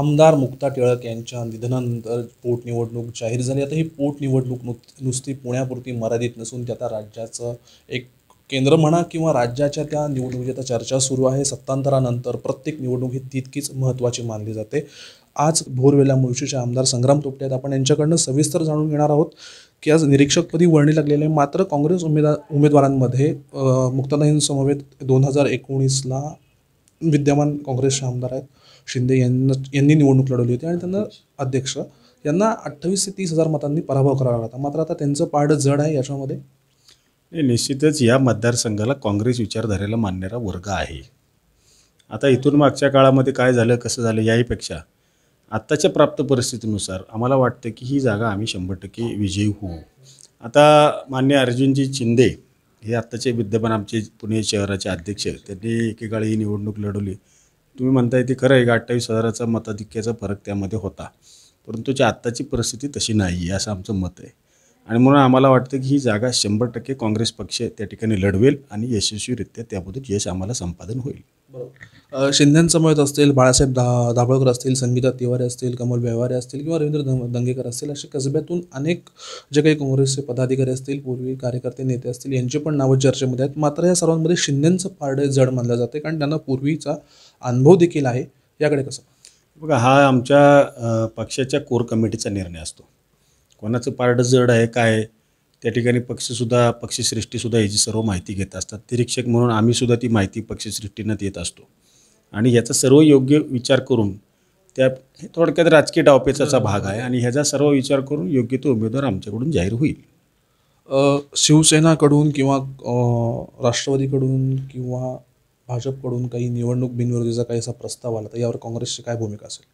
आमदार मुक्ता टिळक यांच्या निधनानंतर पोटनिवडणूक जाहीर झाली आता ही पोटनिवडणूक नुक नुसती पुण्यापुरती मर्यादित नसून त्या राज्याचं एक केंद्र म्हणा किंवा राज्याच्या त्या आता चर्चा सुरू आहे सत्तांतरानंतर प्रत्येक निवडणूक ही तितकीच महत्त्वाची मानली जाते आज भोरवेला मुळशीचे आमदार संग्राम तुपटे आहेत आपण यांच्याकडनं सविस्तर जाणून घेणार आहोत की आज निरीक्षकपदी वळणी लागलेले मात्र काँग्रेस उमेदवार उमेदवारांमध्ये मुक्ताताईंसमवेत दोन हजार एकोणीसला विद्यमान काँग्रेसचे आमदार आहेत शिंदे यांना यांनी निवडणूक लढवली होती आणि त्यांना अध्यक्ष यांना अठ्ठावीस ते तीस हजार मतांनी पराभव करावा होता मात्र आता त्यांचं पाड जड आहे याच्यामध्ये निश्चितच या मतदारसंघाला काँग्रेस विचारधारेला मानणारा वर्ग आहे आता इथून मागच्या काळामध्ये काय झालं कसं झालं याहीपेक्षा आत्ताच्या प्राप्त परिस्थितीनुसार आम्हाला वाटतं की ही जागा आम्ही शंभर टक्के विजयी होऊ आता मान्य अर्जुनजी शिंदे हे आत्ताचे विद्यमान आमचे पुणे शहराचे अध्यक्ष त्यांनी एकेकाळी ही निवडणूक लढवली तुम्ही म्हणताय ते खरं आहे का अठ्ठावीस हजाराचा मताधिक्याचा फरक त्यामध्ये होता परंतु जी आत्ताची परिस्थिती तशी नाही आहे असं आमचं मत आहे आणि म्हणून आम्हाला वाटतं की ही जागा शंभर टक्के काँग्रेस पक्ष त्या ठिकाणी लढवेल आणि यशस्वीरित्या त्यामधून यश आम्हाला संपादन होईल बरोबर शिंदेंसमवेत असतील बाळासाहेब दा दाभोळकर असतील संगीता तिवारी असतील कमल व्यवहारे असतील किंवा रवींद्र दंगेकर असतील असे कसब्यातून अनेक जे काही काँग्रेसचे पदाधिकारी असतील पूर्वी कार्यकर्ते नेते असतील यांचे पण नावं चर्चेमध्ये आहेत मात्र या सर्वांमध्ये शिंदेंचं पारडे जड मानलं जाते कारण त्यांना पूर्वीचा अनुभव देखील आहे याकडे कसं बघा हा आमच्या पक्षाच्या कोर कमिटीचा निर्णय असतो कोणाचं पारडं जड आहे काय त्या ठिकाणी पक्षीसुद्धा पक्षीसृष्टीसुद्धा याची सर्व माहिती घेत असतात निरीक्षक म्हणून आम्हीसुद्धा ती माहिती पक्षीसृष्टीनं देत असतो आणि याचा सर्व योग्य विचार करून त्या हे थोडक्यात राजकीय डावपेचाचा भाग आहे आणि ह्याचा सर्व विचार करून योग्य तो उमेदवार आमच्याकडून जाहीर होईल शिवसेनाकडून किंवा राष्ट्रवादीकडून किंवा भाजपकडून काही निवडणूक बिनविरोधीचा काही असा प्रस्ताव आला तर यावर काँग्रेसची काय भूमिका असेल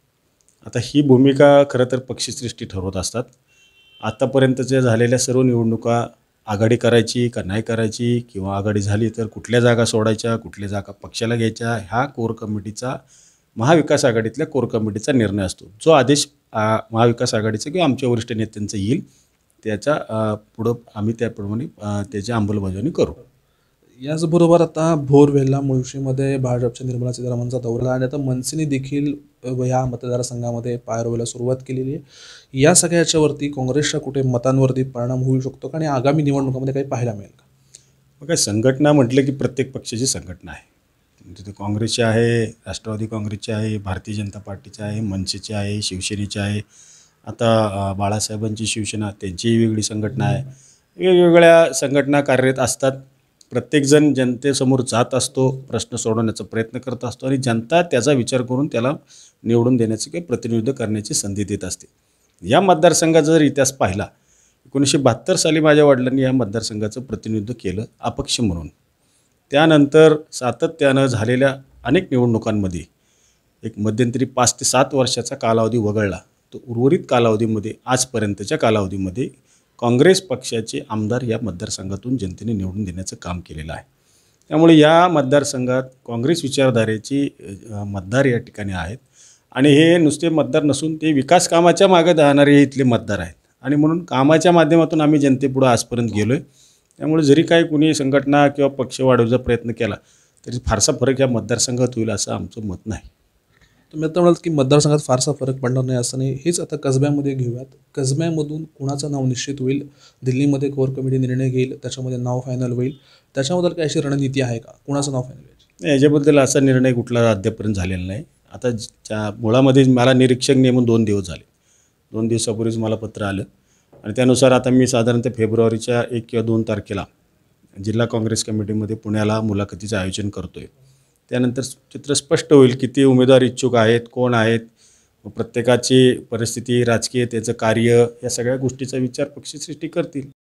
आता ही भूमिका खरं तर पक्षीसृष्टी ठरवत असतात आत्तापर्यंतच्या झालेल्या सर्व निवडणुका आघाडी करायची का नाही करायची किंवा आघाडी झाली तर कुठल्या जागा सोडायच्या कुठल्या जागा पक्षाला घ्यायच्या ह्या कोर कमिटीचा महाविकास आघाडीतल्या कोर कमिटीचा निर्णय असतो जो आदेश महाविकास आघाडीचा किंवा आमच्या वरिष्ठ नेत्यांचा येईल त्याचा पुढं आम्ही त्याप्रमाणे त्याची अंमलबजावणी करू याचबरोबर आता भोरवेला मुळशीमध्ये भाजपच्या निर्मला सीतारामनचा दौरा आणि आता मनसेने देखील या मतदारसंघामध्ये पाय सुरुवात केलेली आहे या सगळ्याच्यावरती काँग्रेसच्या कुठे मतांवरती परिणाम होऊ शकतो का आणि आगामी निवडणुकामध्ये काही पाहायला मिळेल का मग काय संघटना म्हटलं की प्रत्येक पक्षाची संघटना आहे म्हणजे तिथे काँग्रेसची आहे राष्ट्रवादी काँग्रेसची आहे भारतीय जनता पार्टीची आहे मनसेची आहे शिवसेनेची आहे आता बाळासाहेबांची शिवसेना त्यांचीही वेगळी संघटना आहे वेगवेगळ्या संघटना कार्यरत असतात प्रत्येकजण जनतेसमोर जात असतो प्रश्न सोडवण्याचा प्रयत्न करत असतो आणि जनता त्याचा विचार करून त्याला निवडून देण्याचे किंवा प्रतिनिधित्व करण्याची संधी देत असते या मतदारसंघाचा जर इतिहास पाहिला एकोणीसशे बहात्तर साली माझ्या वडिलांनी या मतदारसंघाचं प्रतिनिधित्व केलं अपक्ष म्हणून त्यानंतर सातत्यानं झालेल्या अनेक निवडणुकांमध्ये एक मध्यंतरी पाच ते सात वर्षाचा कालावधी वगळला तो उर्वरित कालावधीमध्ये आजपर्यंतच्या कालावधीमध्ये काँग्रेस पक्षाचे आमदार या मतदारसंघातून जनतेने निवडून देण्याचं काम केलेलं आहे त्यामुळे या मतदारसंघात काँग्रेस विचारधारेची मतदार या ठिकाणी आहेत आणि हे नुसते मतदार नसून ते विकास कामाच्या मागे राहणारे इथले मतदार आहेत आणि म्हणून कामाच्या माध्यमातून आम्ही जनतेपुढं आजपर्यंत गेलो आहे त्यामुळे जरी काही कुणी संघटना किंवा पक्ष वाढवण्याचा प्रयत्न केला तरी फारसा फरक या मतदारसंघात होईल असं आमचं मत नाही तर मी आता म्हणाल की मतदारसंघात फारसा फरक पडणार नाही असं नाही हेच आता कसब्यामध्ये घेऊयात कसब्यामधून कुणाचं नाव निश्चित होईल दिल्लीमध्ये कोर कमिटी निर्णय घेईल त्याच्यामध्ये नाव फायनल होईल त्याच्याबद्दल काही अशी रणनीती आहे का कुणाचं नाव फायनल नाही याच्याबद्दल असा निर्णय कुठला अद्यापर्यंत झालेला नाही आता ज्या मुळामध्ये मला निरीक्षक नेमून दोन दिवस झाले दोन दिवसापूर्वीच मला पत्र आलं आणि त्यानुसार आता मी साधारणतः फेब्रुवारीच्या एक किंवा दोन तारखेला जिल्हा काँग्रेस कमिटीमध्ये पुण्याला मुलाखतीचं आयोजन करतो आहे त्यानंतर चित्र स्पष्ट होईल किती उमेदवार इच्छुक आहेत कोण आहेत प्रत्येकाची परिस्थिती राजकीय त्याचं कार्य या सगळ्या गोष्टीचा विचार पक्षसृष्टी करतील